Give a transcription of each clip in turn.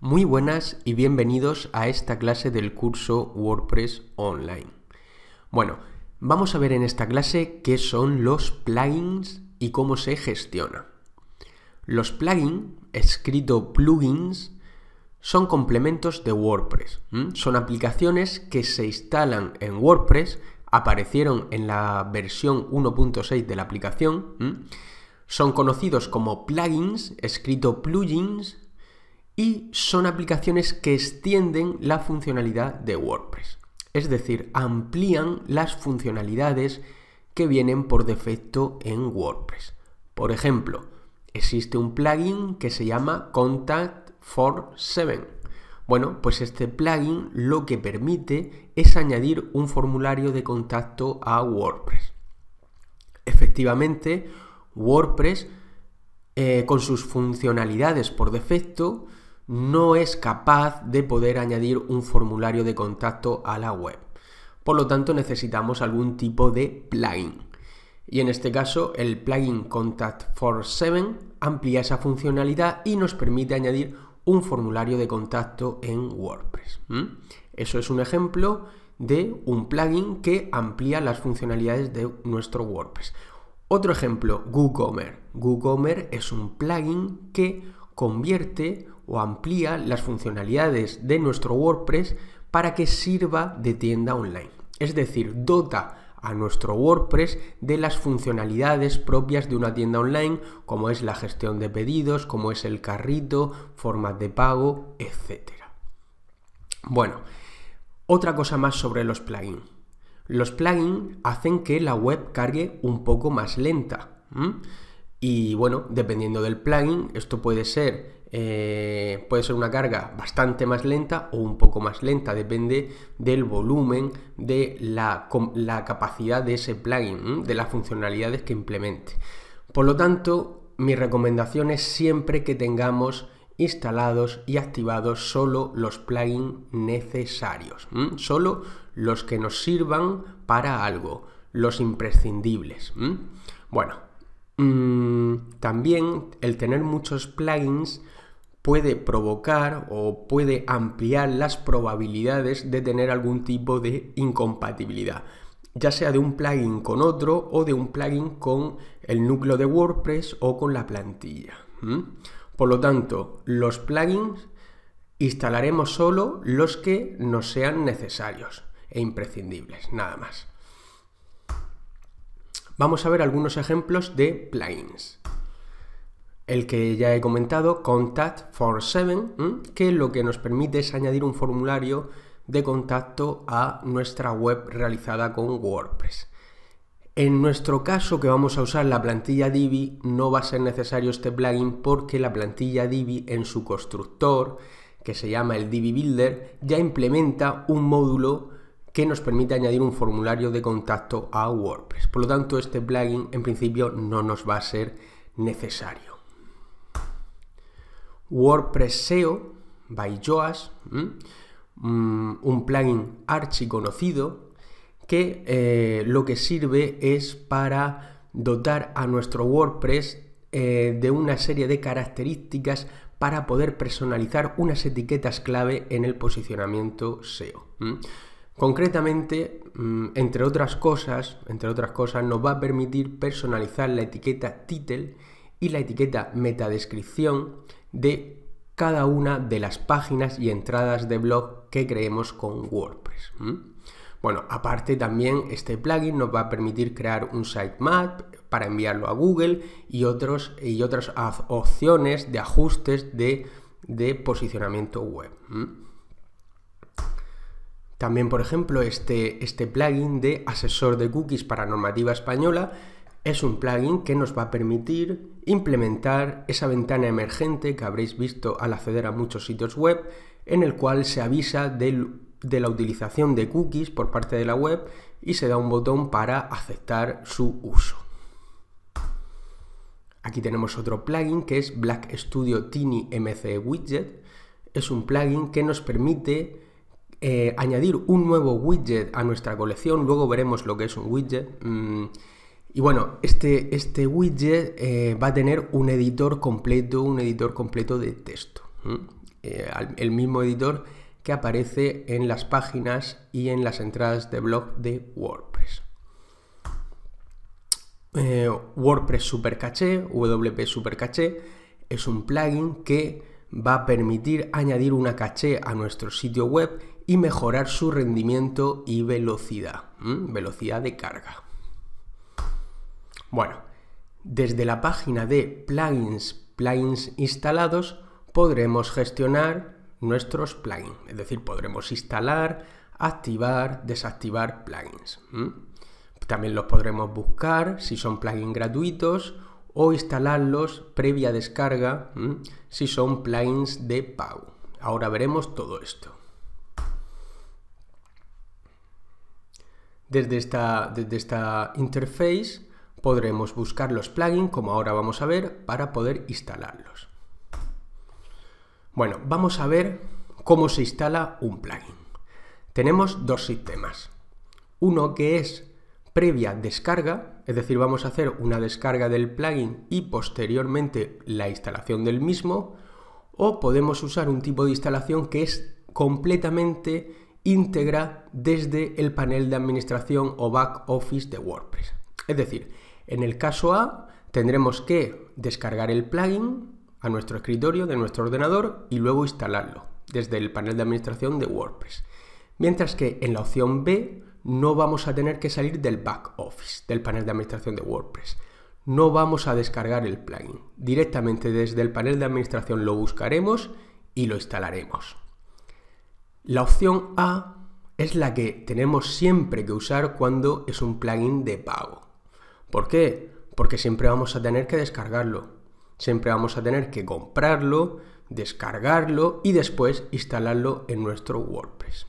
Muy buenas y bienvenidos a esta clase del curso WordPress Online. Bueno, vamos a ver en esta clase qué son los plugins y cómo se gestiona. Los plugins, escrito plugins, son complementos de WordPress. Son aplicaciones que se instalan en WordPress, aparecieron en la versión 1.6 de la aplicación. Son conocidos como plugins, escrito plugins, y son aplicaciones que extienden la funcionalidad de WordPress. Es decir, amplían las funcionalidades que vienen por defecto en WordPress. Por ejemplo, existe un plugin que se llama Contact for 7. Bueno, pues este plugin lo que permite es añadir un formulario de contacto a WordPress. Efectivamente, WordPress eh, con sus funcionalidades por defecto no es capaz de poder añadir un formulario de contacto a la web. Por lo tanto, necesitamos algún tipo de plugin. Y en este caso, el plugin Contact for 7 amplía esa funcionalidad y nos permite añadir un formulario de contacto en WordPress. Eso es un ejemplo de un plugin que amplía las funcionalidades de nuestro WordPress. Otro ejemplo, WooCommerce. WooCommerce es un plugin que convierte o amplía las funcionalidades de nuestro WordPress para que sirva de tienda online. Es decir, dota a nuestro WordPress de las funcionalidades propias de una tienda online, como es la gestión de pedidos, como es el carrito, formas de pago, etc. Bueno, otra cosa más sobre los plugins. Los plugins hacen que la web cargue un poco más lenta. Y bueno, dependiendo del plugin, esto puede ser eh, puede ser una carga bastante más lenta o un poco más lenta, depende del volumen, de la, capacidad de ese plugin, de las funcionalidades que implemente. Por lo tanto, mi recomendación es siempre que tengamos instalados y activados solo los plugins necesarios, sólo solo los que nos sirvan para algo, los imprescindibles. Bueno, Mm, también el tener muchos plugins puede provocar o puede ampliar las probabilidades de tener algún tipo de incompatibilidad, ya sea de un plugin con otro o de un plugin con el núcleo de WordPress o con la plantilla. Por lo tanto, los plugins instalaremos solo los que nos sean necesarios e imprescindibles, nada más. Vamos a ver algunos ejemplos de plugins. El que ya he comentado, Contact for 7, que lo que nos permite es añadir un formulario de contacto a nuestra web realizada con WordPress. En nuestro caso que vamos a usar la plantilla Divi no va a ser necesario este plugin porque la plantilla Divi en su constructor, que se llama el Divi Builder, ya implementa un módulo que nos permite añadir un formulario de contacto a WordPress. Por lo tanto, este plugin en principio no nos va a ser necesario. WordPress SEO by Joas, mm, un plugin conocido que eh, lo que sirve es para dotar a nuestro WordPress eh, de una serie de características para poder personalizar unas etiquetas clave en el posicionamiento SEO. Concretamente, mm, entre otras cosas, entre otras cosas, nos va a permitir personalizar la etiqueta title y la etiqueta metadescripción de cada una de las páginas y entradas de blog que creemos con WordPress. Bueno, aparte también este plugin nos va a permitir crear un sitemap para enviarlo a Google y, otros, y otras opciones de ajustes de, de posicionamiento web. También, por ejemplo, este, este, plugin de asesor de cookies para normativa española es un plugin que nos va a permitir implementar esa ventana emergente que habréis visto al acceder a muchos sitios web, en el cual se avisa de la utilización de cookies por parte de la web y se da un botón para aceptar su uso. Aquí tenemos otro plugin que es Black Studio Tiny MC Widget. Es un plugin que nos permite eh, añadir un nuevo widget a nuestra colección, luego veremos lo que es un widget. Mm, y bueno, este, este widget eh, va a tener un editor completo, un editor completo de texto. Eh, el mismo editor que aparece en las páginas y en las entradas de blog de WordPress. WordPress Super WP Super es un plugin que va a permitir añadir una caché a nuestro sitio web y mejorar su rendimiento y velocidad, velocidad de carga. Bueno, desde la página de plugins, plugins instalados, podremos gestionar nuestros plugins, es decir, podremos instalar, activar, desactivar plugins. También los podremos buscar si son plugins gratuitos o instalarlos previa descarga si son plugins de pago. Ahora veremos todo esto. Desde esta, desde esta interface podremos buscar los plugins, como ahora vamos a ver, para poder instalarlos. Bueno, vamos a ver cómo se instala un plugin. Tenemos dos sistemas. Uno que es previa descarga, es decir, vamos a hacer una descarga del plugin y posteriormente la instalación del mismo, o podemos usar un tipo de instalación que es completamente íntegra desde el panel de administración o back office de WordPress. Es decir, en el caso A tendremos que descargar el plugin a nuestro escritorio de nuestro ordenador y luego instalarlo desde el panel de administración de WordPress. Mientras que en la opción B no vamos a tener que salir del back office, del panel de administración de WordPress. No vamos a descargar el plugin. Directamente desde el panel de administración lo buscaremos y lo instalaremos. La opción A es la que tenemos siempre que usar cuando es un plugin de pago. ¿Por qué? Porque siempre vamos a tener que descargarlo. Siempre vamos a tener que comprarlo, descargarlo y después instalarlo en nuestro WordPress.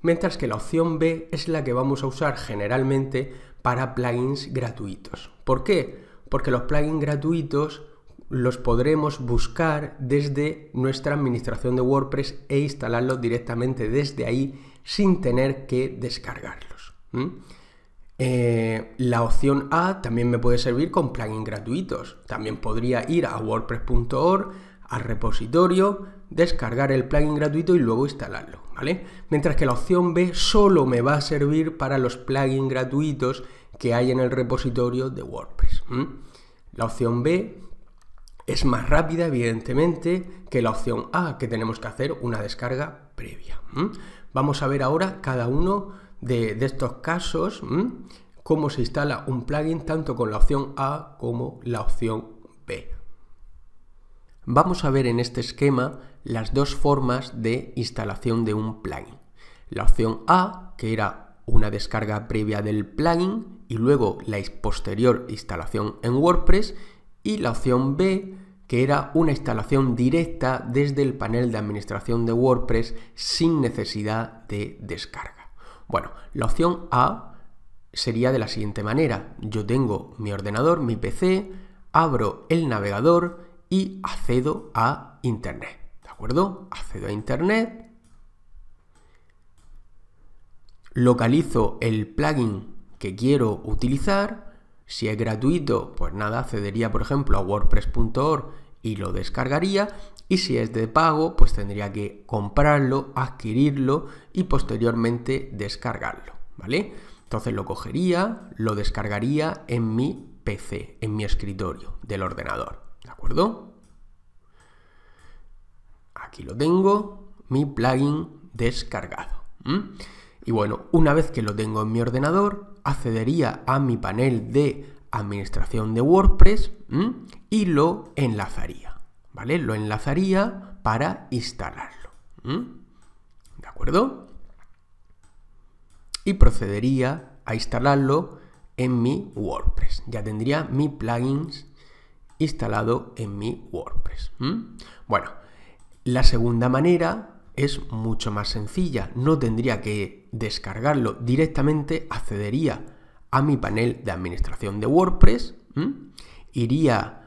Mientras que la opción B es la que vamos a usar generalmente para plugins gratuitos. ¿Por qué? Porque los plugins gratuitos los podremos buscar desde nuestra administración de WordPress e instalarlos directamente desde ahí sin tener que descargarlos. Eh, la opción A también me puede servir con plugins gratuitos. También podría ir a wordpress.org, al repositorio, descargar el plugin gratuito y luego instalarlo, ¿vale? Mientras que la opción B solo me va a servir para los plugins gratuitos que hay en el repositorio de WordPress. La opción B es más rápida, evidentemente, que la opción A, que tenemos que hacer una descarga previa. Vamos a ver ahora cada uno de, estos casos cómo se instala un plugin tanto con la opción A como la opción B. Vamos a ver en este esquema las dos formas de instalación de un plugin. La opción A, que era una descarga previa del plugin y luego la posterior instalación en WordPress, y la opción B, que era una instalación directa desde el panel de administración de WordPress sin necesidad de descarga. Bueno, la opción A sería de la siguiente manera. Yo tengo mi ordenador, mi PC, abro el navegador y accedo a Internet. ¿De acuerdo? Accedo a Internet. Localizo el plugin que quiero utilizar si es gratuito, pues nada, accedería por ejemplo a wordpress.org y lo descargaría. Y si es de pago, pues tendría que comprarlo, adquirirlo y posteriormente descargarlo, ¿vale? Entonces lo cogería, lo descargaría en mi PC, en mi escritorio del ordenador, ¿de acuerdo? Aquí lo tengo, mi plugin descargado. Y bueno, una vez que lo tengo en mi ordenador, accedería a mi panel de administración de WordPress y lo enlazaría, ¿vale? Lo enlazaría para instalarlo, ¿de acuerdo? Y procedería a instalarlo en mi WordPress. Ya tendría mi plugins instalado en mi WordPress. Bueno, la segunda manera es mucho más sencilla. No tendría que descargarlo directamente, accedería a mi panel de administración de WordPress, iría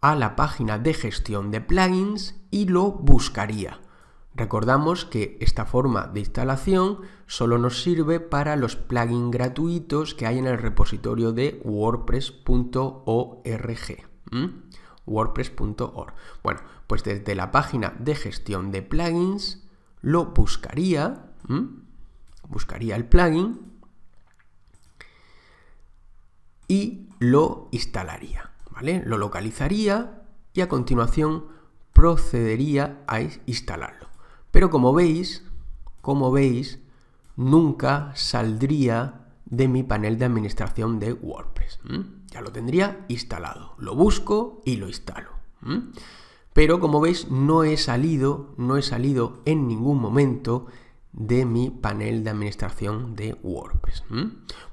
a la página de gestión de plugins y lo buscaría. Recordamos que esta forma de instalación solo nos sirve para los plugins gratuitos que hay en el repositorio de wordpress.org. wordpress.org. Bueno, pues desde la página de gestión de plugins lo buscaría, buscaría el plugin y lo instalaría, ¿vale? Lo localizaría y a continuación procedería a instalarlo. Pero como veis, como veis, nunca saldría de mi panel de administración de WordPress. Ya lo tendría instalado. Lo busco y lo instalo. Pero como veis, no he salido, no he salido en ningún momento de mi panel de administración de WordPress.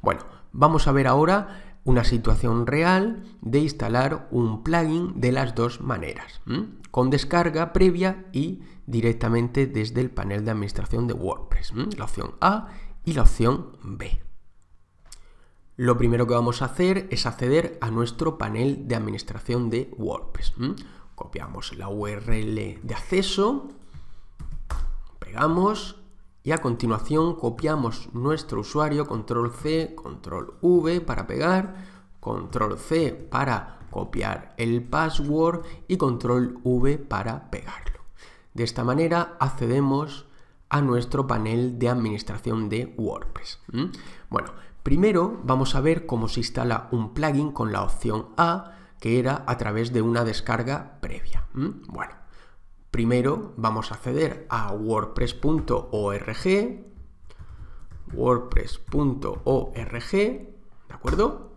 Bueno, vamos a ver ahora una situación real de instalar un plugin de las dos maneras, con descarga previa y directamente desde el panel de administración de WordPress, la opción A y la opción B. Lo primero que vamos a hacer es acceder a nuestro panel de administración de WordPress copiamos la URL de acceso, pegamos y a continuación copiamos nuestro usuario, control C, control V para pegar, control C para copiar el password y control V para pegarlo. De esta manera accedemos a nuestro panel de administración de WordPress. Bueno, primero vamos a ver cómo se instala un plugin con la opción A que era a través de una descarga previa. Bueno, primero vamos a acceder a wordpress.org, wordpress.org, ¿de acuerdo?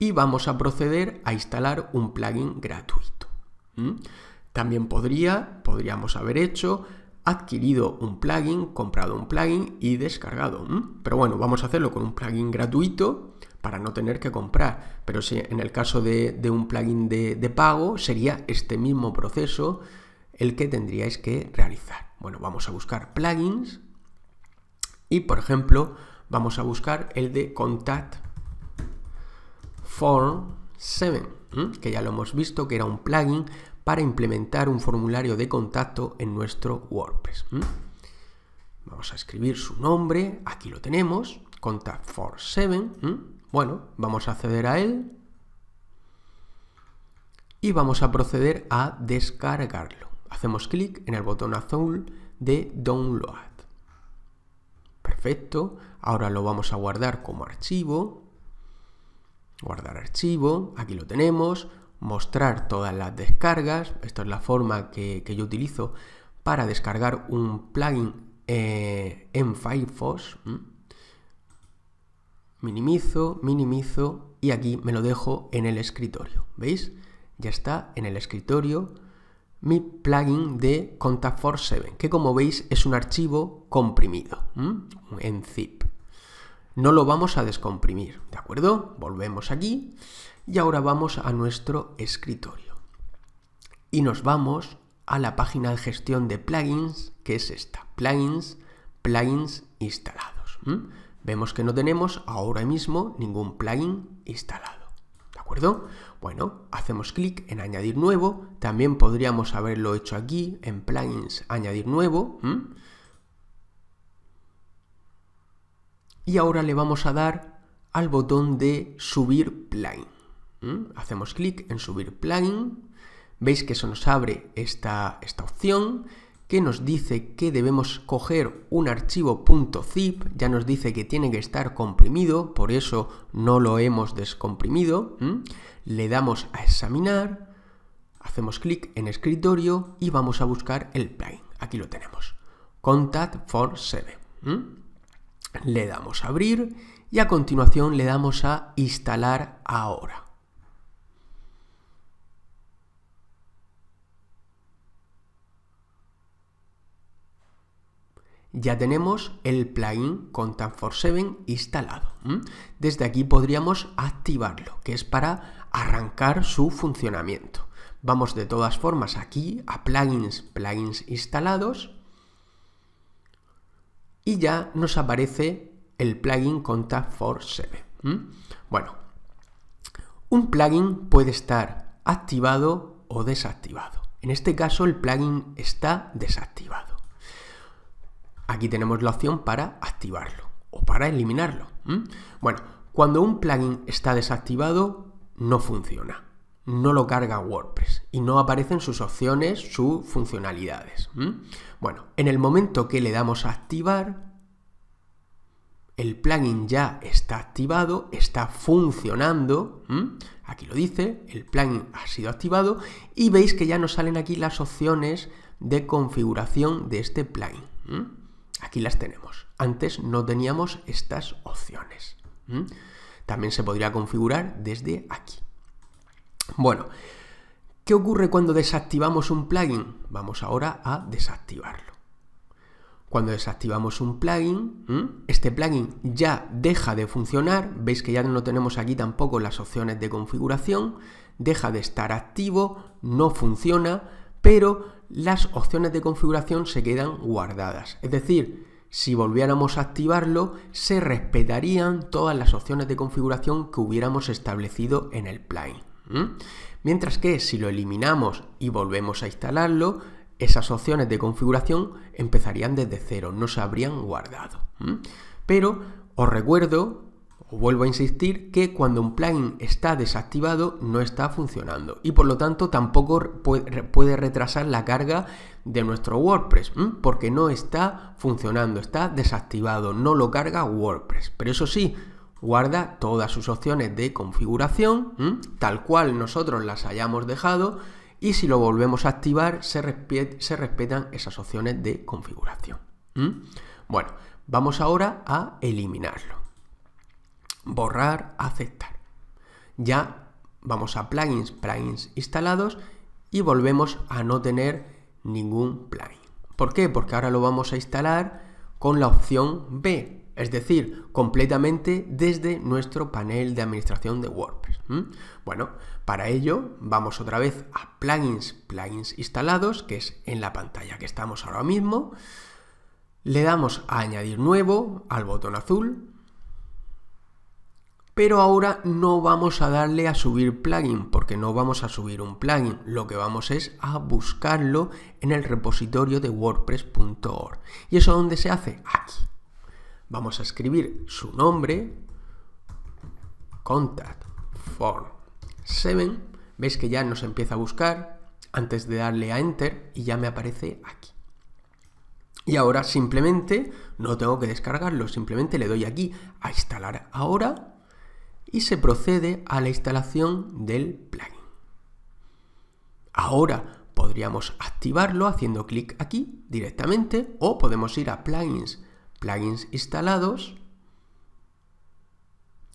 Y vamos a proceder a instalar un plugin gratuito. También podría, podríamos haber hecho adquirido un plugin, comprado un plugin y descargado. Pero bueno, vamos a hacerlo con un plugin gratuito para no tener que comprar. Pero si en el caso de, un plugin de, pago sería este mismo proceso el que tendríais que realizar. Bueno, vamos a buscar plugins y por ejemplo vamos a buscar el de Contact Form 7, que ya lo hemos visto que era un plugin para implementar un formulario de contacto en nuestro WordPress. Vamos a escribir su nombre, aquí lo tenemos, Contact Form 7. Bueno, vamos a acceder a él y vamos a proceder a descargarlo. Hacemos clic en el botón azul de Download. Perfecto, ahora lo vamos a guardar como archivo. Guardar archivo, aquí lo tenemos. Mostrar todas las descargas, esta es la forma que, yo utilizo para descargar un plugin eh, en Firefox minimizo, minimizo y aquí me lo dejo en el escritorio. ¿Veis? Ya está en el escritorio mi plugin de Contact 7, que como veis es un archivo comprimido en zip. No lo vamos a descomprimir, ¿de acuerdo? Volvemos aquí y ahora vamos a nuestro escritorio. Y nos vamos a la página de gestión de plugins, que es esta, plugins, plugins instalados vemos que no tenemos ahora mismo ningún plugin instalado. ¿De acuerdo? Bueno, hacemos clic en añadir nuevo. También podríamos haberlo hecho aquí en plugins añadir nuevo. Y ahora le vamos a dar al botón de subir plugin. Hacemos clic en subir plugin. Veis que se nos abre esta, esta opción que nos dice que debemos coger un archivo .zip, ya nos dice que tiene que estar comprimido, por eso no lo hemos descomprimido. Le damos a examinar, hacemos clic en escritorio y vamos a buscar el plugin. Aquí lo tenemos, Contact for 7. Le damos a abrir y a continuación le damos a instalar ahora. ya tenemos el plugin contact for 7 instalado. Desde aquí podríamos activarlo, que es para arrancar su funcionamiento. Vamos de todas formas aquí a plugins, plugins instalados y ya nos aparece el plugin Contact for 7. Bueno, un plugin puede estar activado o desactivado. En este caso el plugin está desactivado aquí tenemos la opción para activarlo o para eliminarlo. Bueno, cuando un plugin está desactivado, no funciona. No lo carga WordPress y no aparecen sus opciones, sus funcionalidades. Bueno, en el momento que le damos a activar, el plugin ya está activado, está funcionando. Aquí lo dice, el plugin ha sido activado y veis que ya nos salen aquí las opciones de configuración de este plugin. Aquí las tenemos. Antes no teníamos estas opciones. También se podría configurar desde aquí. Bueno, ¿qué ocurre cuando desactivamos un plugin? Vamos ahora a desactivarlo. Cuando desactivamos un plugin, este plugin ya deja de funcionar, veis que ya no tenemos aquí tampoco las opciones de configuración, deja de estar activo, no funciona, pero las opciones de configuración se quedan guardadas. Es decir, si volviéramos a activarlo, se respetarían todas las opciones de configuración que hubiéramos establecido en el plugin. Mientras que si lo eliminamos y volvemos a instalarlo, esas opciones de configuración empezarían desde cero, no se habrían guardado. Pero os recuerdo Vuelvo a insistir que cuando un plugin está desactivado no está funcionando y por lo tanto tampoco puede retrasar la carga de nuestro WordPress porque no está funcionando, está desactivado, no lo carga WordPress. Pero eso sí, guarda todas sus opciones de configuración tal cual nosotros las hayamos dejado y si lo volvemos a activar se, respetan esas opciones de configuración. Bueno, vamos ahora a eliminarlo borrar, aceptar. Ya vamos a plugins, plugins instalados y volvemos a no tener ningún plugin. ¿Por qué? Porque ahora lo vamos a instalar con la opción B, es decir, completamente desde nuestro panel de administración de WordPress. Bueno, para ello vamos otra vez a plugins, plugins instalados, que es en la pantalla que estamos ahora mismo. Le damos a añadir nuevo al botón azul pero ahora no vamos a darle a subir plugin porque no vamos a subir un plugin, lo que vamos es a buscarlo en el repositorio de wordpress.org. ¿Y eso dónde se hace? Aquí. Vamos a escribir su nombre, contact form 7, veis que ya nos empieza a buscar antes de darle a enter y ya me aparece aquí. Y ahora simplemente no tengo que descargarlo, simplemente le doy aquí a instalar ahora y se procede a la instalación del plugin. Ahora podríamos activarlo haciendo clic aquí directamente o podemos ir a plugins, plugins instalados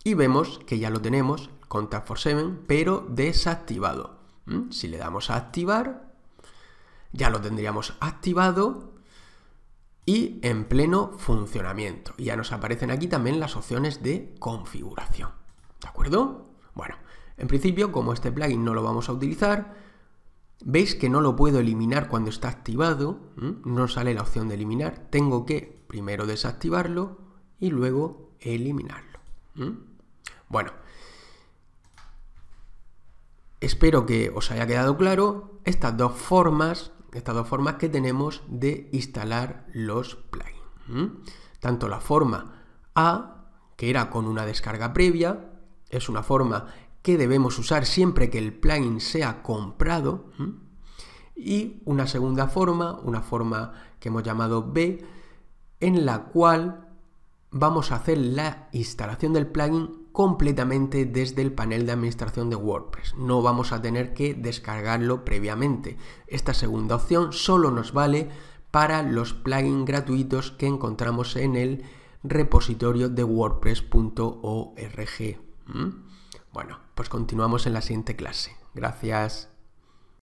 y vemos que ya lo tenemos, Contact for 7, pero desactivado. ¿Mm? Si le damos a activar, ya lo tendríamos activado y en pleno funcionamiento. ya nos aparecen aquí también las opciones de configuración. ¿De acuerdo? Bueno, en principio, como este plugin no lo vamos a utilizar, veis que no lo puedo eliminar cuando está activado, no sale la opción de eliminar, tengo que primero desactivarlo y luego eliminarlo. Bueno, espero que os haya quedado claro estas dos formas, estas dos formas que tenemos de instalar los plugins. Tanto la forma A, que era con una descarga previa, es una forma que debemos usar siempre que el plugin sea comprado. Y una segunda forma, una forma que hemos llamado B, en la cual vamos a hacer la instalación del plugin completamente desde el panel de administración de WordPress. No vamos a tener que descargarlo previamente. Esta segunda opción solo nos vale para los plugins gratuitos que encontramos en el repositorio de wordpress.org. ¿Mm? Bueno, pues continuamos en la siguiente clase. Gracias.